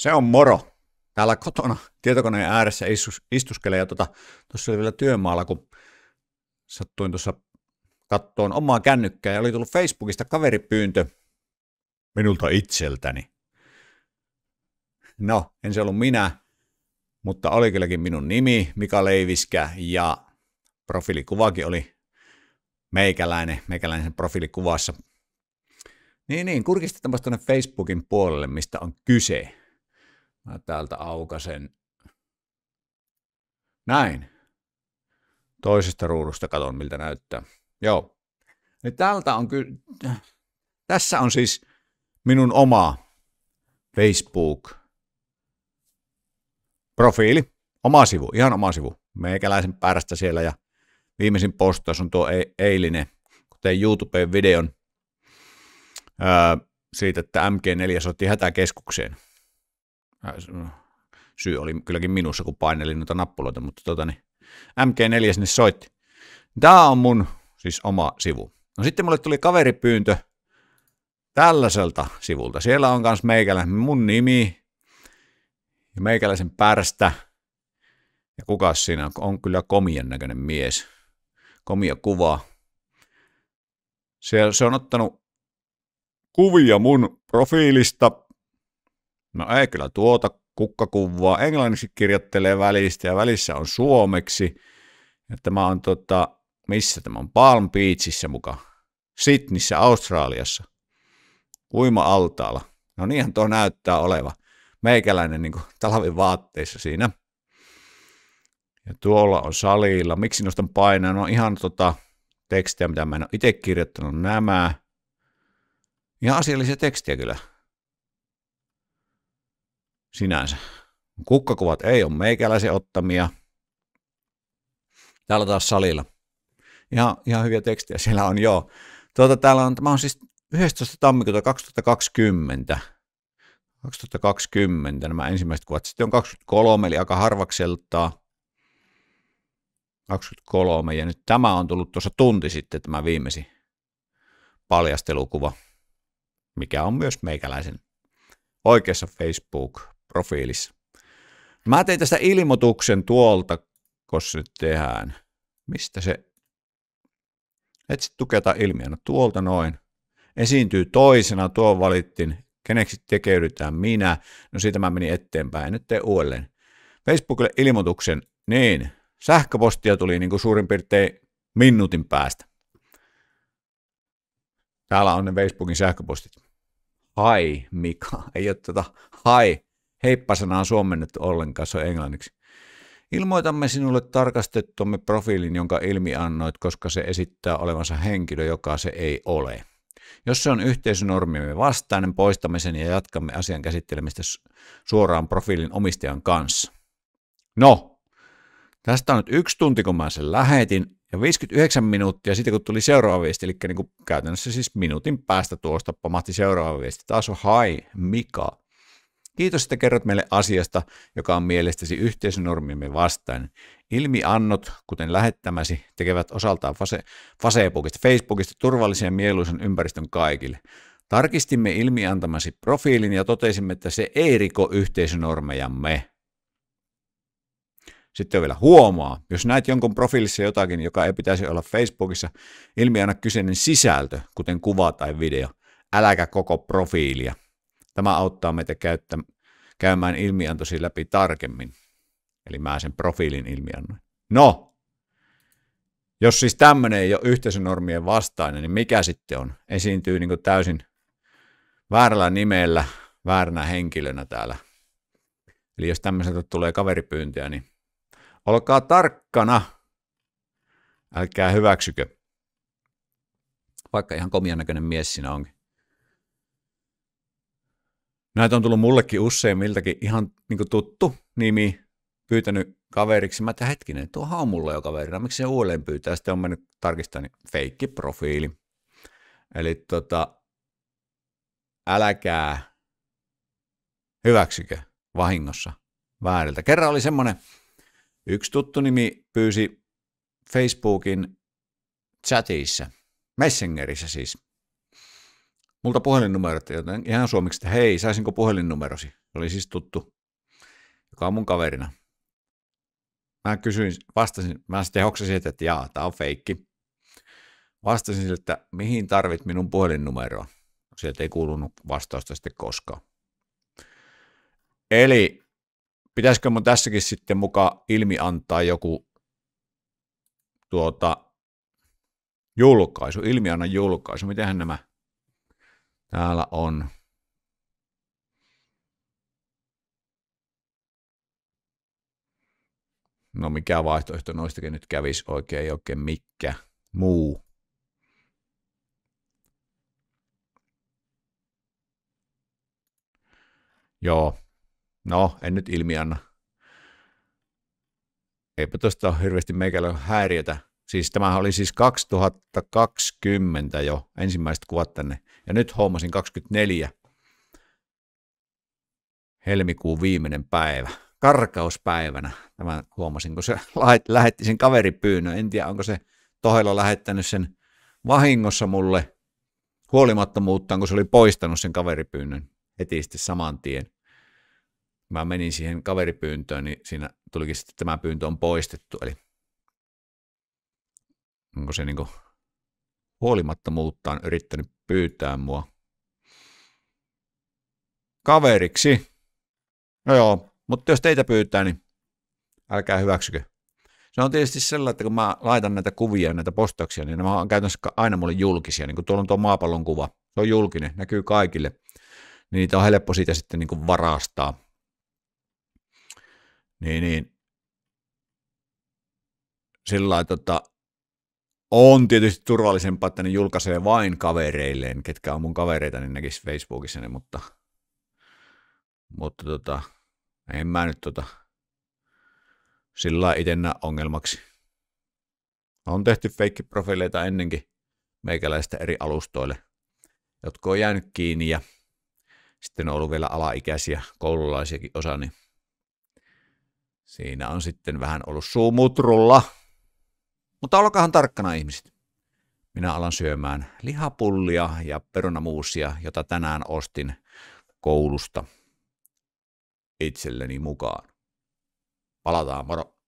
Se on moro. Täällä kotona tietokoneen ääressä istus, istuskelee ja tota, tuossa tota, oli vielä työmaalla, kun sattuin tuossa kattoon omaa kännykkää ja oli tullut Facebookista kaveripyyntö minulta itseltäni. No, en se ollut minä, mutta oli kylläkin minun nimi Mika Leiviskä ja profiilikuvakin oli meikäläinen, meikäläisen profiilikuvassa. Niin, niin, kurkistetaanpas tuonne Facebookin puolelle, mistä on kyse. Mä täältä aukasen. Näin. Toisesta ruudusta katon, miltä näyttää. Joo. Niin täältä on kyllä... Tässä on siis minun oma Facebook-profiili. Oma sivu, ihan oma sivu. Meikäläisen päästä siellä ja viimeisin postaus on tuo e- eilinen, tein YouTubeen videon siitä, että MG4 soitti hätäkeskukseen. Syy oli kylläkin minussa, kun painelin noita nappuloita, mutta tota, niin MG4 sinne niin soitti. Tämä on mun siis oma sivu. No sitten mulle tuli kaveripyyntö tällaiselta sivulta. Siellä on myös meikälä, mun nimi ja meikäläisen pärstä. Ja kukas siinä on? On kyllä komien näköinen mies. Komia kuva. Se, se on ottanut kuvia mun profiilista No ei kyllä tuota kukkakuvaa. Englanniksi kirjoittelee välistä ja välissä on suomeksi. Ja tämä on tota, missä tämä on? Palm Beachissä muka. Sydneyssä, Australiassa. Uima-altaalla. No niinhän tuo näyttää oleva. Meikäläinen niin vaatteissa siinä. Ja tuolla on salilla. Miksi nostan painaa? No ihan tota tekstejä, mitä mä en ole itse kirjoittanut nämä. Ihan asiallisia tekstiä kyllä sinänsä. Kukkakuvat ei ole meikäläisen ottamia. Täällä taas salilla. Ihan, ihan hyviä tekstejä siellä on, joo. Tuota, täällä on, tämä on siis 11. tammikuuta 2020. 2020 nämä ensimmäiset kuvat. Sitten on 23, eli aika harvakseltaa. 23, ja nyt tämä on tullut tuossa tunti sitten tämä viimeisin paljastelukuva, mikä on myös meikäläisen oikeassa Facebook profiilissa. Mä tein tästä ilmoituksen tuolta, koska nyt tehdään. Mistä se? Etsi tuketa ilmiönä tuolta noin. Esiintyy toisena, tuo valittiin. Keneksi tekeydytään minä? No siitä mä menin eteenpäin. Nyt teen uudelleen. Facebookille ilmoituksen. Niin, sähköpostia tuli niin kuin suurin piirtein minuutin päästä. Täällä on ne Facebookin sähköpostit. Hai Mika, ei ole tuota hai heippa on suomennettu ollenkaan, se on englanniksi. Ilmoitamme sinulle tarkastettumme profiilin, jonka ilmi annoit, koska se esittää olevansa henkilö, joka se ei ole. Jos se on yhteisönormiemme vastainen, poistamme sen ja jatkamme asian käsittelemistä suoraan profiilin omistajan kanssa. No, tästä on nyt yksi tunti, kun mä sen lähetin, ja 59 minuuttia sitten, kun tuli seuraava viesti, eli niin kuin käytännössä siis minuutin päästä tuosta pamahti seuraava viesti. Taas on, hai Mika, Kiitos, että kerrot meille asiasta, joka on mielestäsi yhteisönormimme vastainen. Ilmiannot, kuten lähettämäsi, tekevät osaltaan fase- Facebookista, Facebookista turvallisen ja mieluisen ympäristön kaikille. Tarkistimme ilmiantamasi profiilin ja totesimme, että se ei riko yhteisönormejamme. Sitten on vielä huomaa, jos näet jonkun profiilissa jotakin, joka ei pitäisi olla Facebookissa, ilmianna kyseinen sisältö, kuten kuva tai video. Äläkä koko profiilia. Tämä auttaa meitä käyttä, käymään ilmiantosi läpi tarkemmin. Eli mä sen profiilin ilmiannoin. No, jos siis tämmöinen ei ole yhteisönormien vastainen, niin mikä sitten on? Esiintyy niin täysin väärällä nimellä, vääränä henkilönä täällä. Eli jos tämmöiseltä tulee kaveripyyntöjä, niin olkaa tarkkana. Älkää hyväksykö. Vaikka ihan komian näköinen mies siinä onkin. Näitä on tullut mullekin usein, miltäkin ihan niin kuin tuttu nimi, pyytänyt kaveriksi. Mä että hetkinen, tuohan on mulle jo kaverina, no, miksi se uudelleen pyytää? Sitten on mennyt tarkistamaan, niin feikki profiili. Eli tota, äläkää hyväksykö vahingossa vääriltä. Kerran oli semmoinen, yksi tuttu nimi pyysi Facebookin chatissa, Messengerissä siis, multa puhelinnumerot, joten ihan suomeksi, että hei, saisinko puhelinnumerosi? Se oli siis tuttu, joka on mun kaverina. Mä kysyin, vastasin, mä sitten hoksasin, että, että jaa, tää on feikki. Vastasin sille, että mihin tarvit minun puhelinnumeroa? Sieltä ei kuulunut vastausta sitten koskaan. Eli pitäisikö mun tässäkin sitten mukaan ilmi antaa joku tuota, julkaisu, ilmiannan julkaisu, mitenhän nämä – Täällä on no mikä vaihtoehto noistakin nyt kävisi oikein, ei oikein mikä muu. Joo, no en nyt anna. Eipä tuosta ole hirveästi meikällä häiriötä. Siis tämähän oli siis 2020 jo ensimmäiset kuvat tänne ja nyt hommasin 24 helmikuun viimeinen päivä, karkauspäivänä. tämä huomasin, kun se lähetti sen kaveripyynnön. En tiedä, onko se Tohelo lähettänyt sen vahingossa mulle huolimattomuuttaan, kun se oli poistanut sen kaveripyynnön heti sitten saman tien. Mä menin siihen kaveripyyntöön, niin siinä tulikin sitten tämä pyyntö on poistettu. Eli onko se niin huolimattomuuttaan yrittänyt pyytää mua. Kaveriksi. No joo, mutta jos teitä pyytää, niin älkää hyväksykö. Se on tietysti sellainen, että kun mä laitan näitä kuvia, näitä postauksia, niin nämä on käytännössä aina mulle julkisia. Niin kuin tuolla on tuo maapallon kuva, se on julkinen, näkyy kaikille. Niin niitä on helppo siitä sitten niin kuin varastaa. Niin, niin. Sillä lailla, tota, on tietysti turvallisempaa, että ne julkaisee vain kavereilleen, ketkä on mun kavereita, niin näkis Facebookissa ne, mutta, mutta tota, en mä nyt tota, sillä itse näe ongelmaksi. On tehty feikkiprofiileita ennenkin meikäläistä eri alustoille, jotka on jäänyt kiinni ja sitten on ollut vielä alaikäisiä koululaisiakin osa, niin siinä on sitten vähän ollut suumutrulla. mutrulla. Mutta olkahan tarkkana ihmiset. Minä alan syömään lihapullia ja perunamuusia, jota tänään ostin koulusta itselleni mukaan. Palataan, moro!